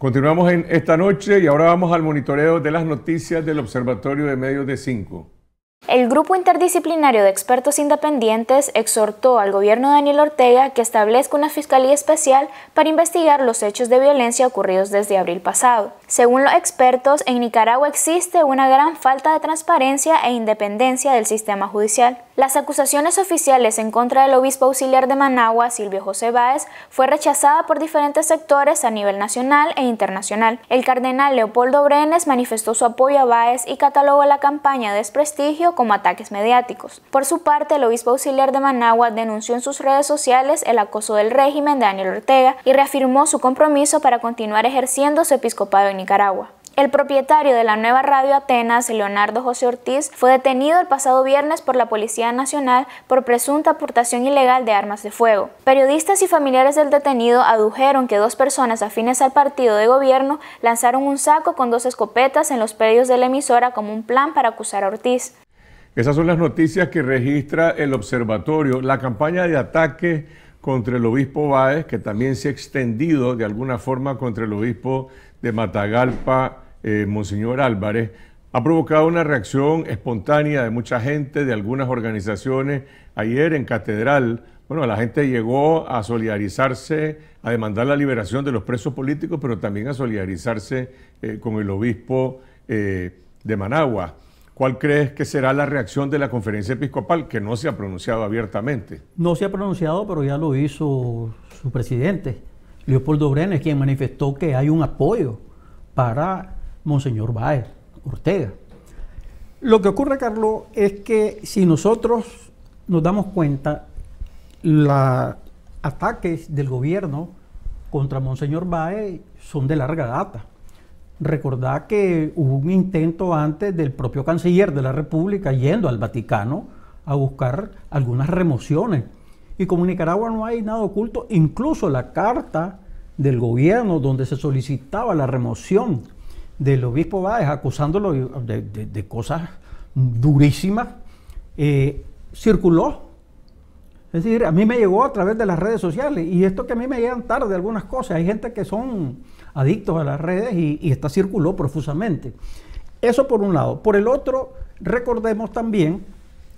Continuamos en esta noche y ahora vamos al monitoreo de las noticias del Observatorio de Medios de 5. El grupo interdisciplinario de expertos independientes exhortó al gobierno de Daniel Ortega que establezca una fiscalía especial para investigar los hechos de violencia ocurridos desde abril pasado. Según los expertos, en Nicaragua existe una gran falta de transparencia e independencia del sistema judicial. Las acusaciones oficiales en contra del obispo auxiliar de Managua, Silvio José Báez, fue rechazada por diferentes sectores a nivel nacional e internacional. El cardenal Leopoldo Brenes manifestó su apoyo a Báez y catalogó la campaña de desprestigio como ataques mediáticos. Por su parte, el obispo auxiliar de Managua denunció en sus redes sociales el acoso del régimen de Daniel Ortega y reafirmó su compromiso para continuar ejerciendo su episcopado en Nicaragua. El propietario de la nueva radio Atenas, Leonardo José Ortiz, fue detenido el pasado viernes por la Policía Nacional por presunta aportación ilegal de armas de fuego. Periodistas y familiares del detenido adujeron que dos personas afines al partido de gobierno lanzaron un saco con dos escopetas en los predios de la emisora como un plan para acusar a Ortiz. Esas son las noticias que registra el observatorio. La campaña de ataque contra el obispo Báez, que también se ha extendido de alguna forma contra el obispo de Matagalpa, eh, Monseñor Álvarez, ha provocado una reacción espontánea de mucha gente, de algunas organizaciones. Ayer en Catedral, bueno, la gente llegó a solidarizarse, a demandar la liberación de los presos políticos, pero también a solidarizarse eh, con el obispo eh, de Managua. ¿Cuál crees que será la reacción de la conferencia episcopal, que no se ha pronunciado abiertamente? No se ha pronunciado, pero ya lo hizo su presidente. Leopoldo Brenner, quien manifestó que hay un apoyo para Monseñor Báez Ortega. Lo que ocurre, Carlos, es que si nosotros nos damos cuenta, los ataques del gobierno contra Monseñor Báez son de larga data. Recordad que hubo un intento antes del propio canciller de la República yendo al Vaticano a buscar algunas remociones y como en Nicaragua no hay nada oculto, incluso la carta del gobierno donde se solicitaba la remoción del obispo Báez, acusándolo de, cosas durísimas, eh, circuló. Es decir, a mí me llegó a través de las redes sociales y esto que a mí me llegan tarde algunas cosas. Hay gente que son adictos a las redes y, y esta circuló profusamente. Eso por un lado. Por el otro, recordemos también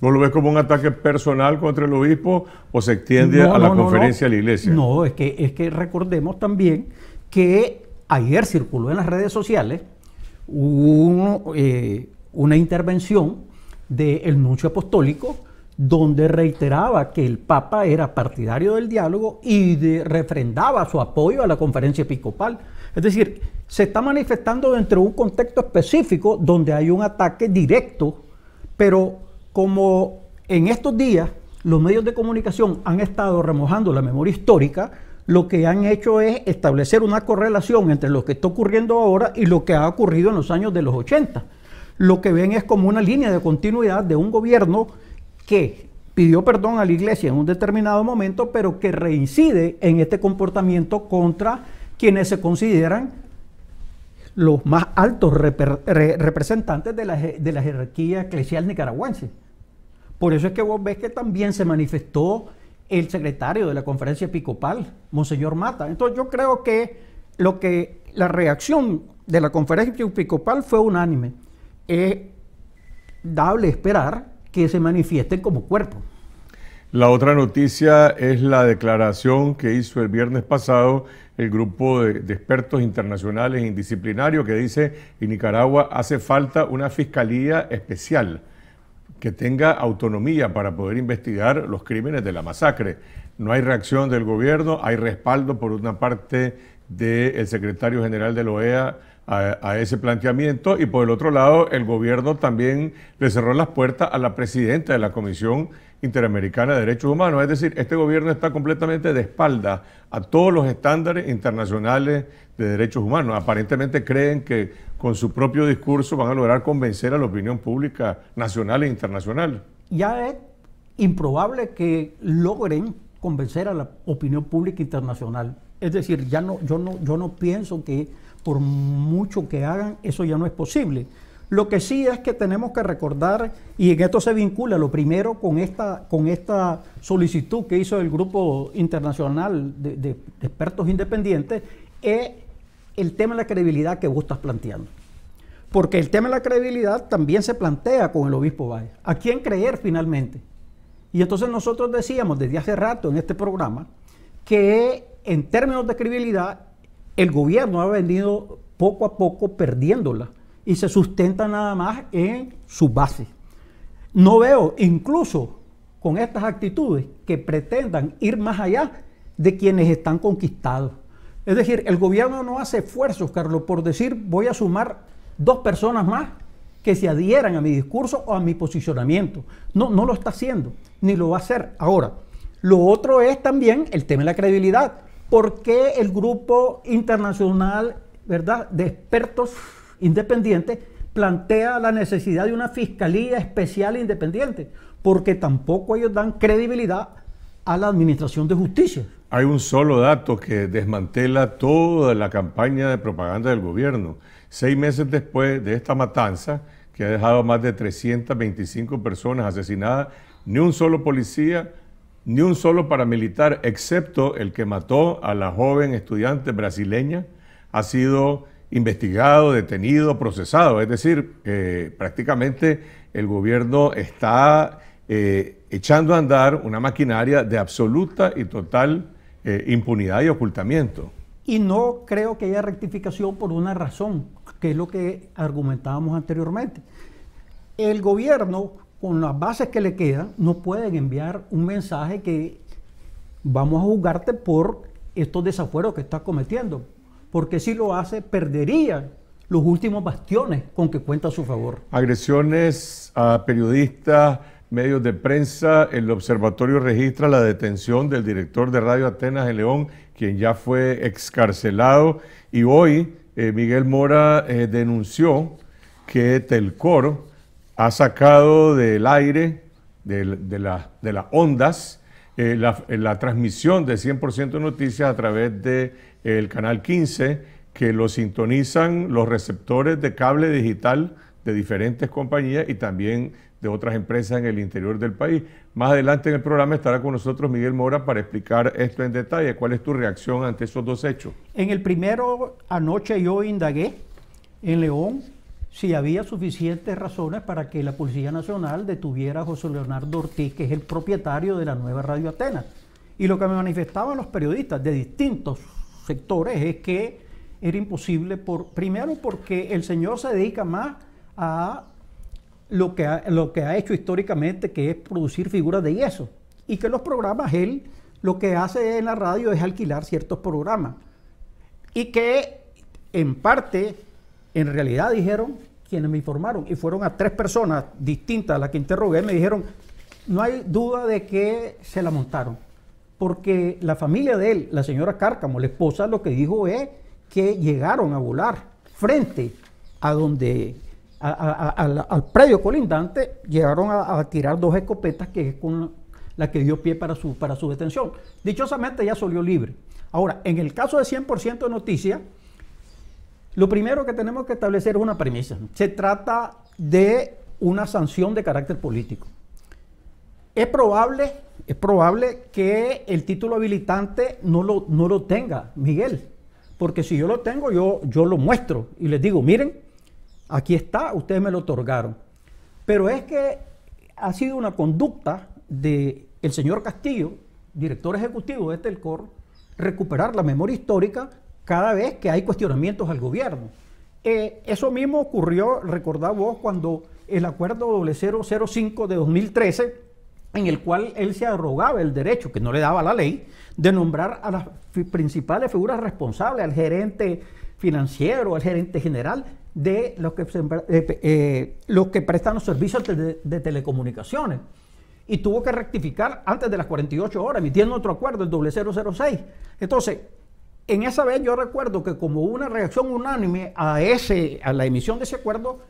¿No lo ves como un ataque personal contra el obispo o se extiende a la conferencia de la iglesia? No, es que, es que recordemos también que ayer circuló en las redes sociales eh, una intervención del nuncio apostólico donde reiteraba que el Papa era partidario del diálogo y refrendaba su apoyo a la conferencia episcopal. Es decir, se está manifestando dentro de un contexto específico donde hay un ataque directo, pero como en estos días los medios de comunicación han estado remojando la memoria histórica, lo que han hecho es establecer una correlación entre lo que está ocurriendo ahora y lo que ha ocurrido en los años de los 80. Lo que ven es como una línea de continuidad de un gobierno que pidió perdón a la iglesia en un determinado momento, pero que reincide en este comportamiento contra quienes se consideran los más altos representantes de la jerarquía eclesial nicaragüense. Por eso es que vos ves que también se manifestó el secretario de la conferencia episcopal, Monseñor Mata. Entonces yo creo que lo que la reacción de la conferencia episcopal fue unánime. Es dable esperar que se manifiesten como cuerpo. La otra noticia es la declaración que hizo el viernes pasado el grupo de, expertos internacionales e indisciplinarios que dice en Nicaragua hace falta una fiscalía especial que tenga autonomía para poder investigar los crímenes de la masacre. No hay reacción del gobierno, hay respaldo por una parte del secretario general de la OEA, a, ese planteamiento y por el otro lado el gobierno también le cerró las puertas a la presidenta de la Comisión Interamericana de Derechos Humanos. Es decir, este gobierno está completamente de espalda a todos los estándares internacionales de derechos humanos. Aparentemente creen que con su propio discurso van a lograr convencer a la opinión pública nacional e internacional. Ya es improbable que logren convencer a la opinión pública internacional. Es decir, ya no, yo no, yo no pienso que por mucho que hagan, eso ya no es posible. Lo que sí es que tenemos que recordar, y en esto se vincula lo primero con esta, con esta solicitud que hizo el Grupo Internacional de, de Expertos Independientes, es el tema de la credibilidad que vos estás planteando. Porque el tema de la credibilidad también se plantea con el obispo Valle. ¿A quién creer finalmente? Y entonces nosotros decíamos desde hace rato en este programa que en términos de credibilidad el gobierno ha venido poco a poco perdiéndola y se sustenta nada más en su base No veo, incluso con estas actitudes, que pretendan ir más allá de quienes están conquistados. Es decir, el gobierno no hace esfuerzos, Carlos, por decir voy a sumar dos personas más que se adhieran a mi discurso o a mi posicionamiento. No, no lo está haciendo, ni lo va a hacer ahora. Lo otro es también el tema de la credibilidad por qué el grupo internacional ¿verdad? de expertos independientes plantea la necesidad de una fiscalía especial e independiente, porque tampoco ellos dan credibilidad a la administración de justicia. Hay un solo dato que desmantela toda la campaña de propaganda del gobierno. Seis meses después de esta matanza, que ha dejado más de 325 personas asesinadas, ni un solo policía ni un solo paramilitar, excepto el que mató a la joven estudiante brasileña, ha sido investigado, detenido, procesado. Es decir, eh, prácticamente el gobierno está eh, echando a andar una maquinaria de absoluta y total eh, impunidad y ocultamiento. Y no creo que haya rectificación por una razón, que es lo que argumentábamos anteriormente. El gobierno con las bases que le quedan, no pueden enviar un mensaje que vamos a juzgarte por estos desafueros que estás cometiendo, porque si lo hace perdería los últimos bastiones con que cuenta a su favor. Agresiones a periodistas, medios de prensa, el observatorio registra la detención del director de Radio Atenas en León, quien ya fue excarcelado, y hoy eh, Miguel Mora eh, denunció que Telcoro ha sacado del aire, de, las ondas, eh, eh, la, transmisión de 100% Noticias a través del de, eh, el canal 15, que lo sintonizan los receptores de cable digital de diferentes compañías y también de otras empresas en el interior del país. Más adelante en el programa estará con nosotros Miguel Mora para explicar esto en detalle. ¿Cuál es tu reacción ante esos dos hechos? En el primero, anoche yo indagué en León si había suficientes razones para que la Policía Nacional detuviera a José Leonardo Ortiz, que es el propietario de la nueva Radio Atenas. Y lo que me manifestaban los periodistas de distintos sectores es que era imposible, por, primero porque el señor se dedica más a lo que lo que ha hecho históricamente, que es producir figuras de yeso, y que los programas él lo que hace en la radio es alquilar ciertos programas, y que en parte en realidad dijeron quienes me informaron, y fueron a tres personas distintas a las que interrogué, me dijeron, no hay duda de que se la montaron, porque la familia de él, la señora Cárcamo, la esposa, lo que dijo es que llegaron a volar frente a donde, al, predio colindante, llegaron a, tirar dos escopetas que es con la, que dio pie para su, para su detención. Dichosamente ya salió libre. Ahora, en el caso de 100% de noticias, lo primero que tenemos que establecer es una premisa. Se trata de una sanción de carácter político. Es probable, es probable que el título habilitante no lo, no lo tenga, Miguel. Porque si yo lo tengo, yo, yo lo muestro y les digo, miren, aquí está, ustedes me lo otorgaron. Pero es que ha sido una conducta del el señor Castillo, director ejecutivo de Telcor, este recuperar la memoria histórica cada vez que hay cuestionamientos al gobierno. Eh, eso mismo ocurrió, recordad vos, cuando el acuerdo 0005 de 2013, en el cual él se arrogaba el derecho, que no le daba la ley, de nombrar a las principales figuras responsables, al gerente financiero, al gerente general, de eh, eh, los que, prestan los servicios de, telecomunicaciones. Y tuvo que rectificar antes de las 48 horas, emitiendo otro acuerdo, el 0006. Entonces, en esa vez yo recuerdo que como una reacción unánime a, ese, a la emisión de ese acuerdo,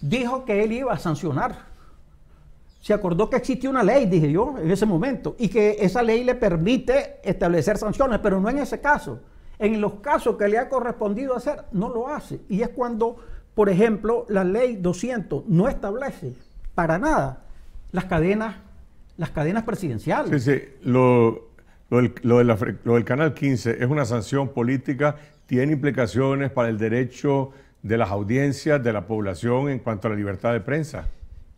dijo que él iba a sancionar. Se acordó que existía una ley, dije yo, en ese momento, y que esa ley le permite establecer sanciones, pero no en ese caso. En los casos que le ha correspondido hacer, no lo hace. Y es cuando, por ejemplo, la ley 200 no establece para nada las cadenas, las cadenas presidenciales. Sí, sí. Lo, lo del, Canal 15 es una sanción política, tiene implicaciones para el derecho de las audiencias, de la población en cuanto a la libertad de prensa.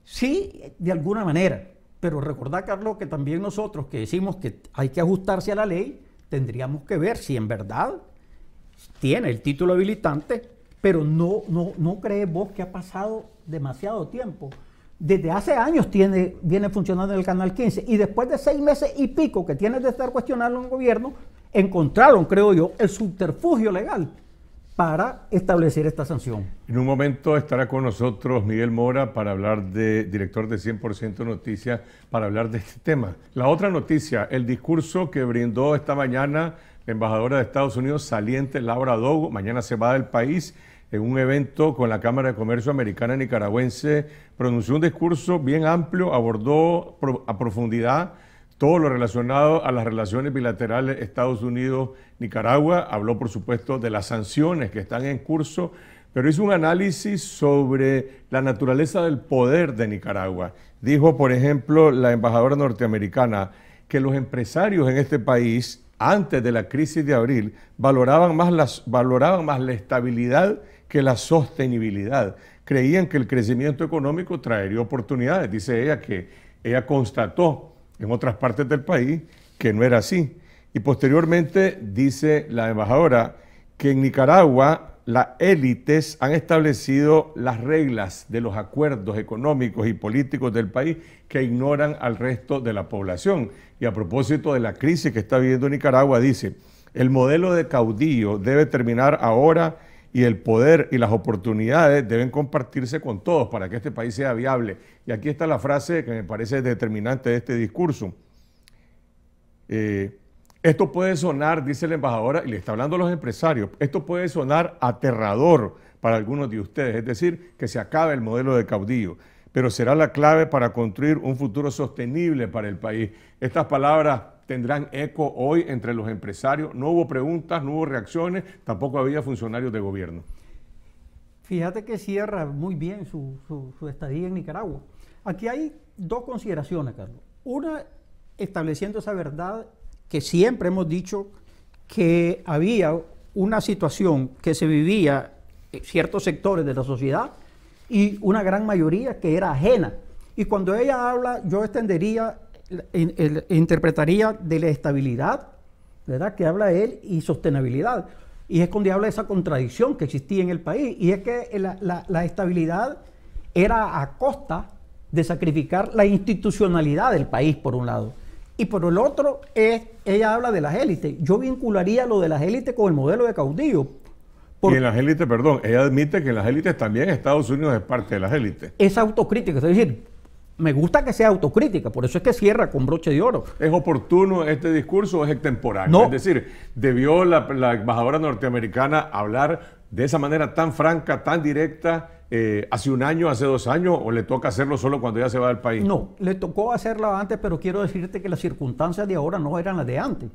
Sí, de alguna manera. Pero recordad, Carlos, que también nosotros que decimos que hay que ajustarse a la ley, tendríamos que ver si en verdad tiene el título habilitante, pero no, no, no crees vos que ha pasado demasiado tiempo desde hace años viene funcionando en el Canal 15 y después de seis meses y pico que tiene de estar cuestionando un gobierno, encontraron, creo yo, el subterfugio legal para establecer esta sanción. En un momento estará con nosotros Miguel Mora para hablar de, director de 100% Noticias, para hablar de este tema. La otra noticia, el discurso que brindó esta mañana la embajadora de Estados Unidos saliente, Laura Dogo, mañana se va del país en un evento con la Cámara de Comercio Americana Nicaragüense, pronunció un discurso bien amplio, abordó a profundidad todo lo relacionado a las relaciones bilaterales Estados Unidos-Nicaragua, habló por supuesto de las sanciones que están en curso, pero hizo un análisis sobre la naturaleza del poder de Nicaragua. Dijo, por ejemplo, la embajadora norteamericana, que los empresarios en este país, antes de la crisis de abril, valoraban más, las, valoraban más la estabilidad que la sostenibilidad. Creían que el crecimiento económico traería oportunidades. Dice ella que ella constató en otras partes del país que no era así. Y posteriormente dice la embajadora que en Nicaragua las élites han establecido las reglas de los acuerdos económicos y políticos del país que ignoran al resto de la población. Y a propósito de la crisis que está viviendo Nicaragua, dice, el modelo de caudillo debe terminar ahora y el poder y las oportunidades deben compartirse con todos para que este país sea viable. Y aquí está la frase que me parece determinante de este discurso. Eh, esto puede sonar, dice la embajadora, y le está hablando a los empresarios, esto puede sonar aterrador para algunos de ustedes, es decir, que se acabe el modelo de caudillo, pero será la clave para construir un futuro sostenible para el país. Estas palabras tendrán eco hoy entre los empresarios. No hubo preguntas, no hubo reacciones, tampoco había funcionarios de gobierno. Fíjate que cierra muy bien su, estadía en Nicaragua. Aquí hay dos consideraciones, Carlos. Una, estableciendo esa verdad que siempre hemos dicho que había una situación que se vivía en ciertos sectores de la sociedad y una gran mayoría que era ajena. Y cuando ella habla, yo extendería interpretaría de la estabilidad, ¿verdad? Que habla él y sostenibilidad. Y es cuando habla de esa contradicción que existía en el país. Y es que la, estabilidad era a costa de sacrificar la institucionalidad del país, por un lado. Y por el otro, es, ella habla de las élites. Yo vincularía lo de las élites con el modelo de caudillo. y en las élites, perdón, ella admite que en las élites también Estados Unidos es parte de las élites. Es autocrítica, es decir, me gusta que sea autocrítica, por eso es que cierra con broche de oro. ¿Es oportuno este discurso o es extemporáneo? Es decir, ¿debió la, embajadora norteamericana hablar de esa manera tan franca, tan directa, eh, hace un año, hace dos años, o le toca hacerlo solo cuando ya se va del país? No, le tocó hacerlo antes, pero quiero decirte que las circunstancias de ahora no eran las de antes.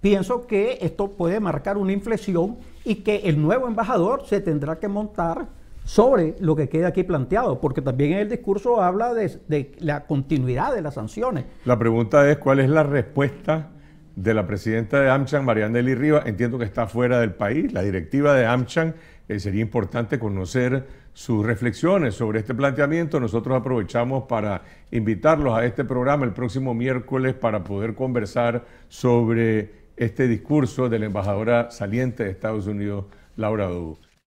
Pienso que esto puede marcar una inflexión y que el nuevo embajador se tendrá que montar sobre lo que queda aquí planteado, porque también en el discurso habla de, la continuidad de las sanciones. La pregunta es, ¿cuál es la respuesta? de la presidenta de AmCham, nelly Rivas, entiendo que está fuera del país, la directiva de AmCham, eh, sería importante conocer sus reflexiones sobre este planteamiento. Nosotros aprovechamos para invitarlos a este programa el próximo miércoles para poder conversar sobre este discurso de la embajadora saliente de Estados Unidos, Laura Dugo.